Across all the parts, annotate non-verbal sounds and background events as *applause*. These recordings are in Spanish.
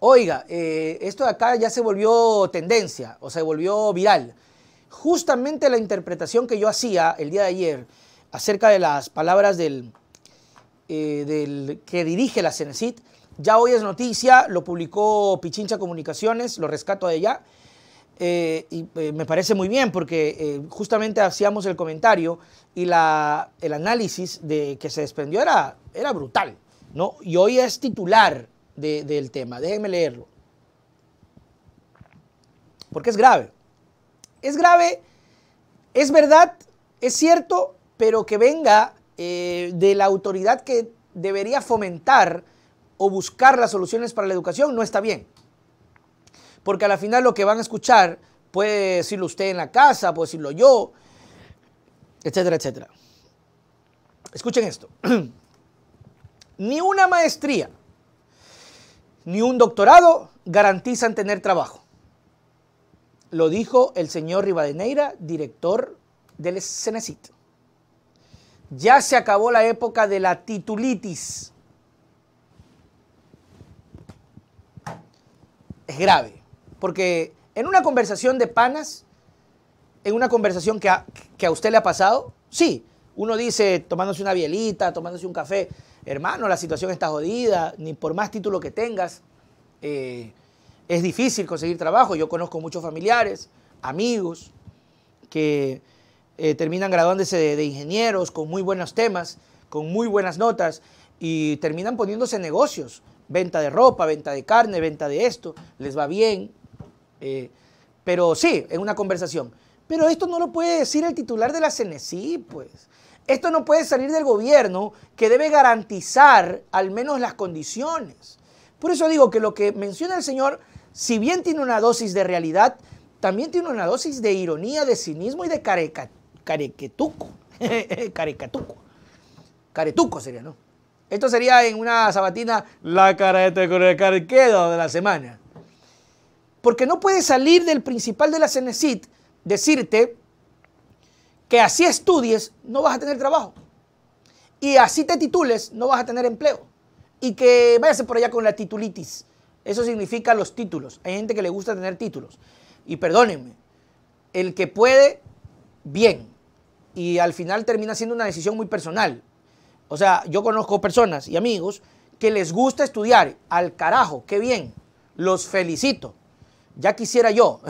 oiga, eh, esto de acá ya se volvió tendencia o se volvió viral. Justamente la interpretación que yo hacía el día de ayer acerca de las palabras del, eh, que dirige la Cenecit, ya hoy es noticia, lo publicó Pichincha Comunicaciones, lo rescato de allá. Eh, y me parece muy bien porque justamente hacíamos el comentario y el análisis de que se desprendió era, era brutal, ¿no? Y hoy es titular del tema. Déjenme leerlo. Porque es grave. Es grave, es verdad, es cierto, pero que venga eh, de la autoridad que debería fomentar o buscar las soluciones para la educación no está bien. Porque a la final lo que van a escuchar puede decirlo usted en la casa, puede decirlo yo, etcétera, etcétera. Escuchen esto. *clears throat* Ni una maestría ni un doctorado garantizan tener trabajo. Lo dijo el señor Rivadeneira, director del Cenecit. Ya se acabó la época de la titulitis. Es grave, porque en una conversación de panas, en una conversación que a, que a usted le ha pasado, sí, uno dice tomándose una bielita, tomándose un café, hermano, la situación está jodida, ni por más título que tengas, eh, es difícil conseguir trabajo. Yo conozco muchos familiares, amigos, que eh, terminan graduándose de, ingenieros con muy buenos temas, con muy buenas notas, y terminan poniéndose negocios, venta de ropa, venta de carne, venta de esto, les va bien. Eh, pero sí, en una conversación. Pero esto no lo puede decir el titular de la Sí, e pues. Esto no puede salir del gobierno que debe garantizar al menos las condiciones. Por eso digo que lo que menciona el señor, si bien tiene una dosis de realidad, también tiene una dosis de ironía, de cinismo y de careca, carequetuco. *laughs* Carecatuco. Caretuco sería, ¿no? Esto sería en una sabatina la cara de carquedo de la semana. Porque no puede salir del principal de la Cenecit decirte que así estudies, no vas a tener trabajo. Y así te titules, no vas a tener empleo. Y que váyase por allá con la titulitis. Eso significa los títulos. Hay gente que le gusta tener títulos. Y perdónenme, el que puede, bien. Y al final termina siendo una decisión muy personal. O sea, yo conozco personas y amigos que les gusta estudiar. Al carajo, qué bien. Los felicito. Ya quisiera yo.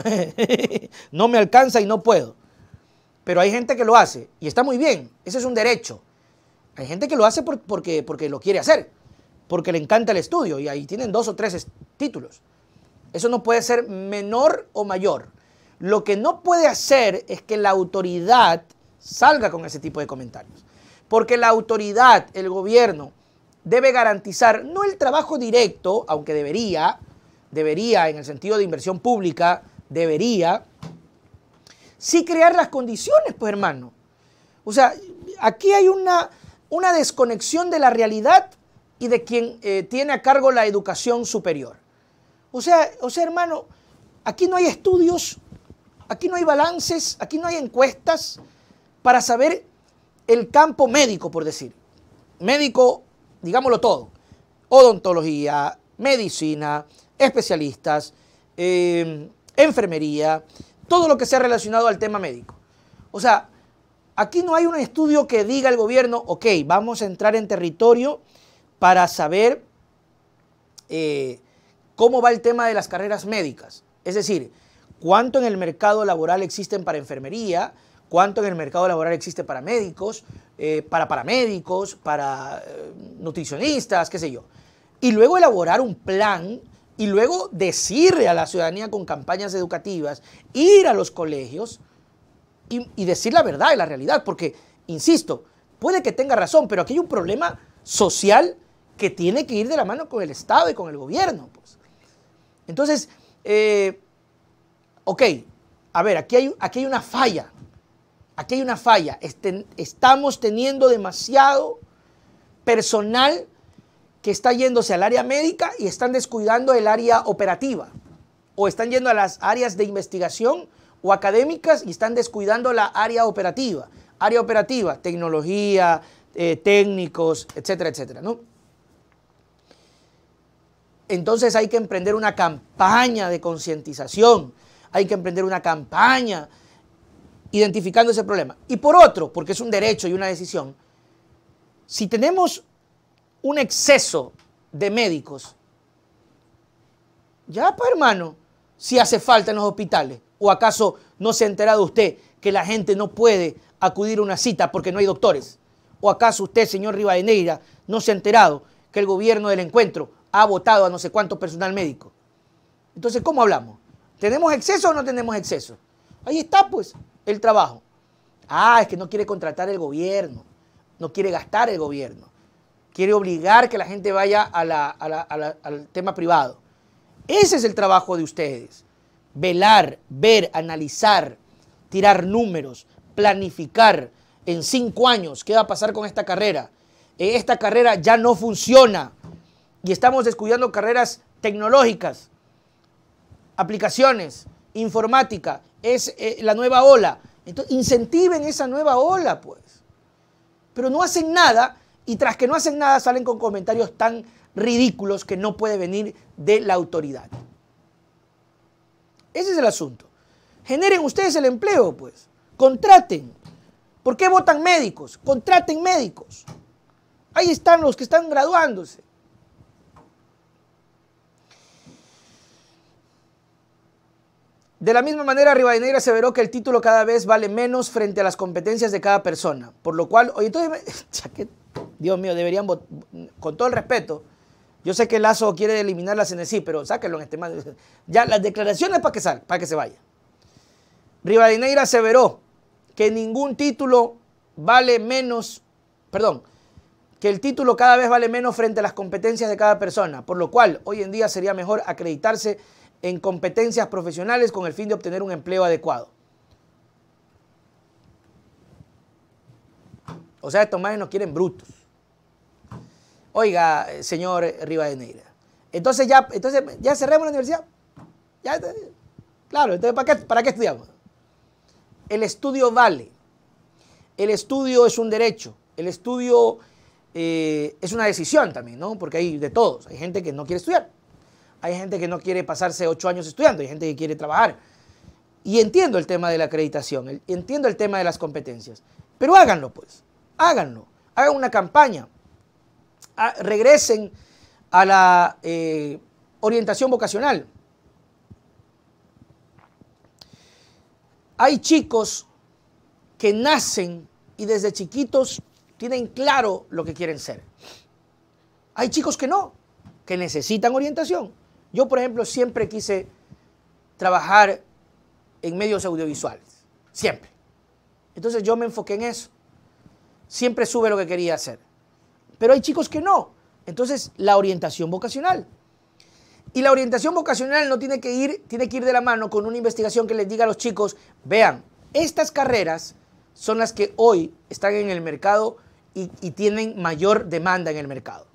*laughs* no me alcanza y no puedo. Pero hay gente que lo hace y está muy bien, ese es un derecho. Hay gente que lo hace porque, porque lo quiere hacer, porque le encanta el estudio y ahí tienen dos o tres títulos. Eso no puede ser menor o mayor. Lo que no puede hacer es que la autoridad salga con ese tipo de comentarios. Porque la autoridad, el gobierno, debe garantizar no el trabajo directo, aunque debería, debería en el sentido de inversión pública, debería, sí crear las condiciones, pues hermano. O sea, aquí hay una, una desconexión de la realidad y de quien eh, tiene a cargo la educación superior. O sea, o sea, hermano, aquí no hay estudios, aquí no hay balances, aquí no hay encuestas para saber el campo médico, por decir. Médico, digámoslo todo. Odontología, medicina, especialistas, eh, enfermería, todo lo que sea relacionado al tema médico. O sea, aquí no hay un estudio que diga el gobierno, ok, vamos a entrar en territorio para saber eh, cómo va el tema de las carreras médicas. Es decir, cuánto en el mercado laboral existen para enfermería, cuánto en el mercado laboral existe para médicos, eh, para paramédicos, para eh, nutricionistas, qué sé yo. Y luego elaborar un plan y luego decirle a la ciudadanía con campañas educativas, ir a los colegios y, decir la verdad y la realidad, porque, insisto, puede que tenga razón, pero aquí hay un problema social que tiene que ir de la mano con el Estado y con el gobierno. Pues. Entonces, eh, ok, a ver, aquí hay, aquí hay una falla, aquí hay una falla, estamos teniendo demasiado personal que está yéndose al área médica y están descuidando el área operativa, o están yendo a las áreas de investigación o académicas y están descuidando la área operativa. Área operativa, tecnología, eh, técnicos, etcétera, etcétera, ¿no? Entonces hay que emprender una campaña de concientización, hay que emprender una campaña identificando ese problema. Y por otro, porque es un derecho y una decisión, si tenemos un exceso de médicos. Ya, pues hermano, si hace falta en los hospitales. ¿O acaso no se ha enterado usted que la gente no puede acudir a una cita porque no hay doctores? ¿O acaso usted, señor Rivadeneira, no se ha enterado que el gobierno del encuentro ha votado a no sé cuánto personal médico? Entonces, ¿cómo hablamos? ¿Tenemos exceso o no tenemos exceso? Ahí está, pues, el trabajo. Ah, es que no quiere contratar el gobierno, no quiere gastar el gobierno quiere obligar que la gente vaya al tema privado. Ese es el trabajo de ustedes. Velar, ver, analizar, tirar números, planificar en cinco años qué va a pasar con esta carrera. Eh, esta carrera ya no funciona y estamos descuidando carreras tecnológicas, aplicaciones, informática, es eh, la nueva ola. Entonces, incentiven esa nueva ola, pues. Pero no hacen nada y tras que no hacen nada salen con comentarios tan ridículos que no puede venir de la autoridad. Ese es el asunto. Generen ustedes el empleo, pues. Contraten. ¿Por qué votan médicos? Contraten médicos. Ahí están los que están graduándose. De la misma manera, Rivadeneira aseveró que el título cada vez vale menos frente a las competencias de cada persona, por lo cual, oye, entonces, *laughs* Dios mío, deberían, con todo el respeto, yo sé que Lazo quiere eliminar la CNC, pero sáquenlo en este más, *laughs* Ya las declaraciones para que sal, para que se vaya. Rivadeneira aseveró que ningún título vale menos, perdón, que el título cada vez vale menos frente a las competencias de cada persona, por lo cual hoy en día sería mejor acreditarse en competencias profesionales con el fin de obtener un empleo adecuado. O sea, estos manes nos quieren brutos. Oiga, señor Rivadeneira. Entonces ya, entonces ya cerremos la universidad. ¿Ya? claro, entonces ¿para qué, estudiamos? El estudio vale. El estudio es un derecho. El estudio eh, es una decisión también, ¿no? Porque hay de todos. Hay gente que no quiere estudiar. Hay gente que no quiere pasarse ocho años estudiando. Hay gente que quiere trabajar. Y entiendo el tema de la acreditación. entiendo el tema de las competencias. Pero háganlo, pues. Háganlo. Hagan una campaña regresen a la eh, orientación vocacional. Hay chicos que nacen y desde chiquitos tienen claro lo que quieren ser. Hay chicos que no, que necesitan orientación. Yo, por ejemplo, siempre quise trabajar en medios audiovisuales, siempre. Entonces yo me enfoqué en eso. Siempre sube lo que quería hacer pero hay chicos que no. Entonces, la orientación vocacional. Y la orientación vocacional no tiene que ir, tiene que ir de la mano con una investigación que les diga a los chicos, vean, estas carreras son las que hoy están en el mercado y, tienen mayor demanda en el mercado.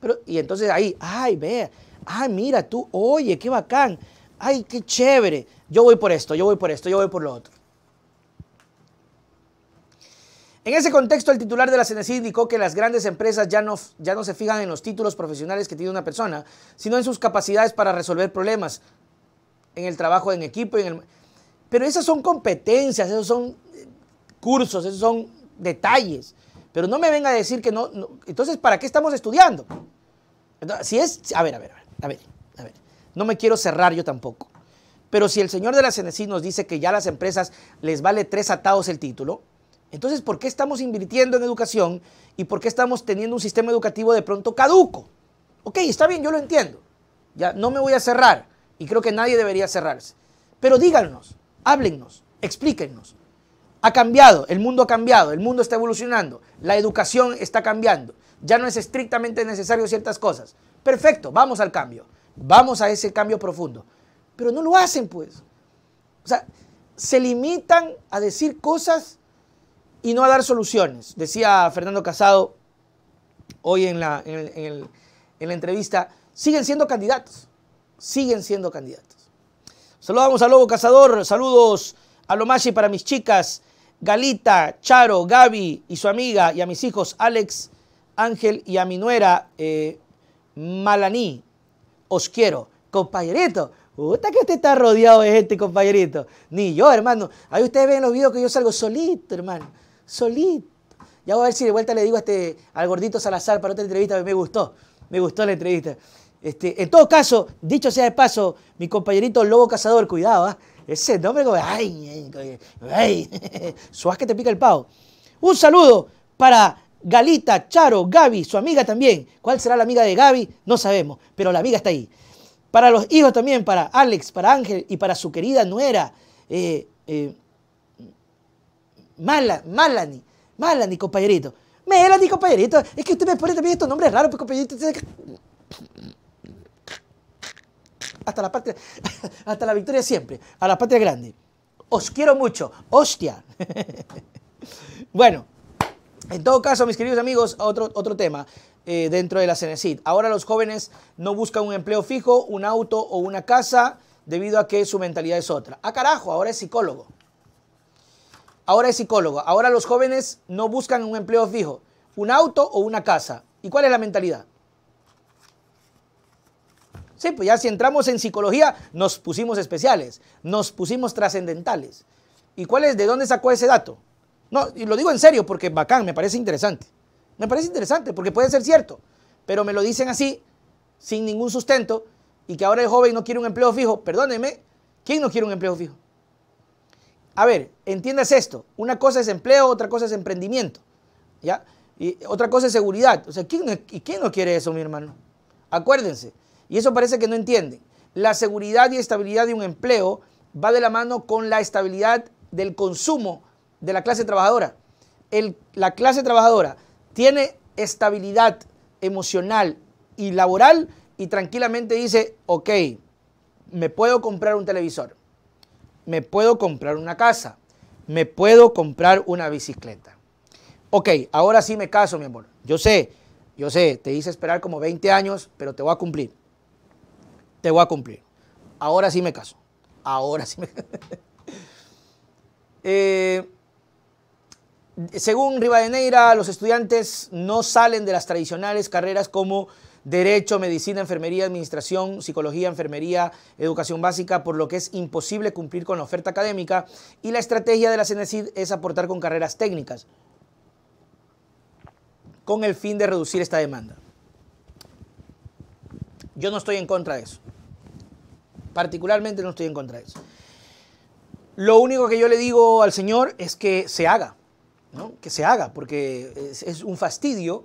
Pero, y entonces ahí, ay, vea, ay, mira tú, oye, qué bacán, ay, qué chévere, yo voy por esto, yo voy por esto, yo voy por lo otro. En ese contexto, el titular de la CNC indicó que las grandes empresas ya no, ya no se fijan en los títulos profesionales que tiene una persona, sino en sus capacidades para resolver problemas, en el trabajo en equipo. En Pero esas son competencias, esos son eh, cursos, esos son detalles. Pero no me venga a decir que no, Entonces, ¿para qué estamos estudiando? si es. A ver, a ver, a ver, a ver. No me quiero cerrar yo tampoco. Pero si el señor de la CNC nos dice que ya a las empresas les vale tres atados el título, entonces, ¿por qué estamos invirtiendo en educación y por qué estamos teniendo un sistema educativo de pronto caduco? Ok, está bien, yo lo entiendo. Ya no me voy a cerrar y creo que nadie debería cerrarse. Pero díganos, háblennos, explíquennos. Ha cambiado, el mundo ha cambiado, el mundo está evolucionando, la educación está cambiando. Ya no es estrictamente necesario ciertas cosas. Perfecto, vamos al cambio. Vamos a ese cambio profundo. Pero no lo hacen, pues. O sea, se limitan a decir cosas y no a dar soluciones. Decía Fernando Casado hoy en la, en, la entrevista, siguen siendo candidatos, siguen siendo candidatos. Saludamos a Lobo Cazador, saludos a Lomashi para mis chicas, Galita, Charo, Gaby y su amiga, y a mis hijos Alex, Ángel y a mi nuera eh, Malaní. Os quiero, compañerito. que usted está rodeado de gente, compañerito. Ni yo, hermano. Ahí ustedes ven los videos que yo salgo solito, hermano solito. Ya voy a ver si de vuelta le digo a este, al gordito Salazar para otra entrevista, me gustó, me gustó la entrevista. Este, en todo caso, dicho sea de paso, mi compañerito Lobo Cazador, cuidado, ¿ah? ese nombre ay, ay, ay. *laughs* suaz que te pica el pavo. Un saludo para Galita, Charo, Gaby, su amiga también. ¿Cuál será la amiga de Gaby? No sabemos, pero la amiga está ahí. Para los hijos también, para Alex, para Ángel y para su querida nuera. eh, eh Mala, Malani, Malani, compañerito. Melani, compañerito. Es que usted me pone también estos nombres raros, pues, compañerito. Hasta la *laughs* hasta la victoria siempre, a la patria grande. Os quiero mucho, hostia. *laughs* bueno, en todo caso, mis queridos amigos, otro, otro tema eh, dentro de la Cenecit. Ahora los jóvenes no buscan un empleo fijo, un auto o una casa debido a que su mentalidad es otra. A ah, carajo! Ahora es psicólogo ahora es psicólogo. Ahora los jóvenes no buscan un empleo fijo, un auto o una casa. ¿Y cuál es la mentalidad? Sí, pues ya si entramos en psicología, nos pusimos especiales, nos pusimos trascendentales. ¿Y cuál es? ¿De dónde sacó ese dato? No, y lo digo en serio porque bacán, me parece interesante. Me parece interesante porque puede ser cierto, pero me lo dicen así, sin ningún sustento, y que ahora el joven no quiere un empleo fijo. Perdónenme, ¿quién no quiere un empleo fijo? a ver, entiendas esto, una cosa es empleo, otra cosa es emprendimiento, ¿ya? Y otra cosa es seguridad. O sea, y ¿quién no quiere eso, mi hermano? Acuérdense, y eso parece que no entienden. La seguridad y estabilidad de un empleo va de la mano con la estabilidad del consumo de la clase trabajadora. la clase trabajadora tiene estabilidad emocional y laboral y tranquilamente dice, ok, me puedo comprar un televisor, me puedo comprar una casa, me puedo comprar una bicicleta. Ok, ahora sí me caso, mi amor. Yo sé, yo sé, te hice esperar como 20 años, pero te voy a cumplir. Te voy a cumplir. Ahora sí me caso. Ahora sí me caso. *laughs* Eh, según Rivadeneira, los estudiantes no salen de las tradicionales carreras como Derecho, Medicina, Enfermería, Administración, Psicología, Enfermería, Educación Básica, por lo que es imposible cumplir con la oferta académica y la estrategia de la CENESID es aportar con carreras técnicas con el fin de reducir esta demanda. Yo no estoy en contra de eso. Particularmente no estoy en contra de eso. Lo único que yo le digo al Señor es que se haga, ¿no? que se haga, porque es un fastidio